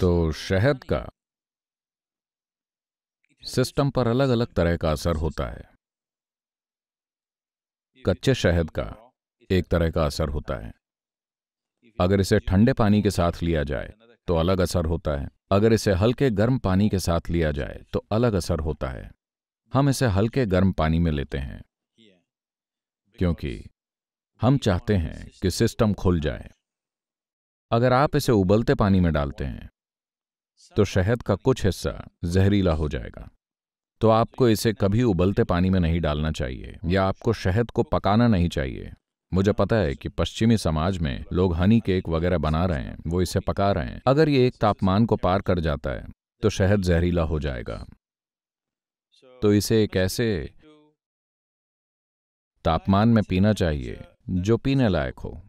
तो शहद का सिस्टम पर अलग अलग तरह का असर होता है कच्चे शहद का एक तरह का असर होता है अगर इसे ठंडे पानी के साथ लिया जाए तो अलग असर होता है अगर इसे हल्के गर्म पानी के साथ लिया जाए तो अलग असर होता है हम इसे हल्के गर्म पानी में लेते हैं क्योंकि हम चाहते हैं कि सिस्टम खुल जाए अगर आप इसे उबलते पानी में डालते हैं तो शहद का कुछ हिस्सा जहरीला हो जाएगा तो आपको इसे कभी उबलते पानी में नहीं डालना चाहिए या आपको शहद को पकाना नहीं चाहिए मुझे पता है कि पश्चिमी समाज में लोग हनी केक वगैरह बना रहे हैं वो इसे पका रहे हैं अगर ये एक तापमान को पार कर जाता है तो शहद जहरीला हो जाएगा तो इसे एक ऐसे तापमान में पीना चाहिए जो पीने लायक हो